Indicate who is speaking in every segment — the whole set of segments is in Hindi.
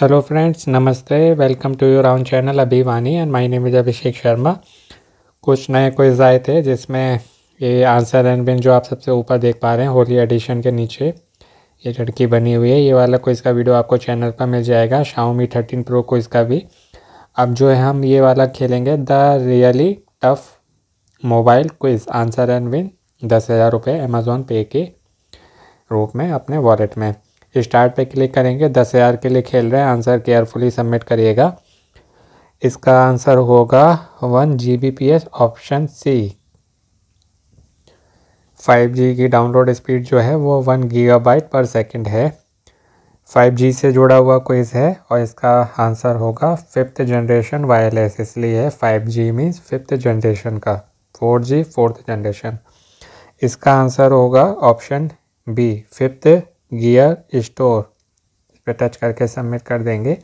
Speaker 1: हेलो फ्रेंड्स नमस्ते welcome to your own channel Abhivani and my name is Abhishek Sharma कुछ नए क्विज आए थे जिसमें ये आंसर एंड बिन जो आप सबसे ऊपर देख पा रहे हैं होली एडिशन के नीचे ये लड़की बनी हुई है ये वाला क्विज का वीडियो आपको चैनल पर मिल जाएगा शाओमी थर्टीन प्रो क्विज का भी अब जो है हम ये वाला खेलेंगे the really tough mobile quiz answer and win दस हज़ार रुपये अमेज़ोन पे के रूप में अपने वॉलेट में स्टार्ट पे क्लिक करेंगे दस हज़ार के लिए खेल रहे हैं आंसर केयरफुली सबमिट करिएगा इसका आंसर होगा one G B P S option C five G की डाउनलोड स्पीड जो है वो वन गीगाबाइट पर सेकंड है फाइव जी से जुड़ा हुआ क्विज है और इसका आंसर होगा फिफ्थ जनरेशन वायरलेस इसलिए है five G means fifth generation का फोर जी फोर्थ जनरेशन इसका आंसर होगा option B fifth gear store इस पर टच करके सबमिट कर देंगे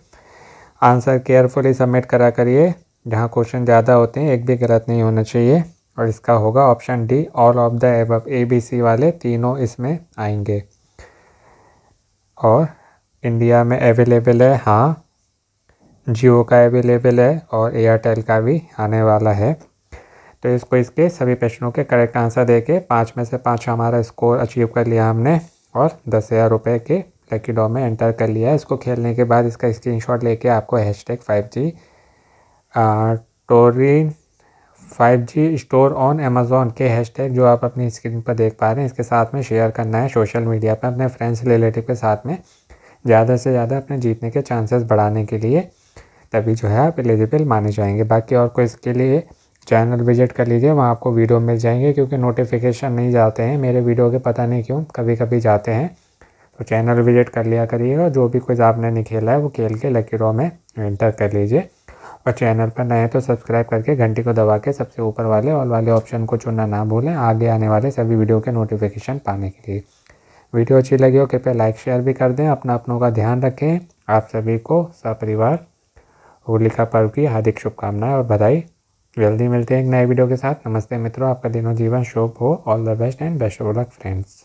Speaker 1: आंसर केयरफुली सबमिट करा करिए जहाँ क्वेश्चन ज़्यादा होते हैं एक भी गलत नहीं होना चाहिए और इसका होगा option D all of the above A B C वाले तीनों इसमें आएंगे और इंडिया में अवेलेबल है हाँ जियो का अवेलेबल है और एयरटेल का भी आने वाला है तो इसको इसके सभी प्रश्नों के करेक्ट आंसर देके पाँच में से पाँच हमारा स्कोर अचीव कर लिया हमने और दस हज़ार रुपये के लकी डॉ में एंटर कर लिया है इसको खेलने के बाद इसका स्क्रीनशॉट लेके आपको हैश टैग फाइव जी टोरिन five G store on Amazon के हैश टैग जो आप अपनी स्क्रीन पर देख पा रहे हैं इसके साथ में शेयर करना है सोशल मीडिया पर अपने फ्रेंड्स रिलेटिव के साथ में ज़्यादा से ज़्यादा अपने जीतने के चांसेस बढ़ाने के लिए तभी जो है आप एलिजिबल माने जाएंगे बाकी और कोई इसके लिए चैनल विजिट कर लीजिए वहाँ आपको वीडियो मिल जाएंगे क्योंकि नोटिफिकेशन नहीं जाते हैं मेरे वीडियो के पता नहीं क्यों कभी कभी जाते हैं तो चैनल विजिट कर लिया करिएगा जो भी कुछ आपने नहीं खेला है वो खेल के लकी में एंटर कर लीजिए और चैनल पर नए हैं तो सब्सक्राइब करके घंटी को दबा के सबसे ऊपर वाले ऑल वाले ऑप्शन को चुनना ना भूलें आगे आने वाले सभी वीडियो के नोटिफिकेशन पाने के लिए वीडियो अच्छी लगी हो कृपया लाइक शेयर भी कर दें अपना अपनों का ध्यान रखें आप सभी को सपरिवार होली का पर्व की हार्दिक शुभकामनाएं और बधाई जल्दी मिलते हैं एक नए वीडियो के साथ नमस्ते मित्रों आपका दिनों जीवन शुभ हो all the best and best of luck friends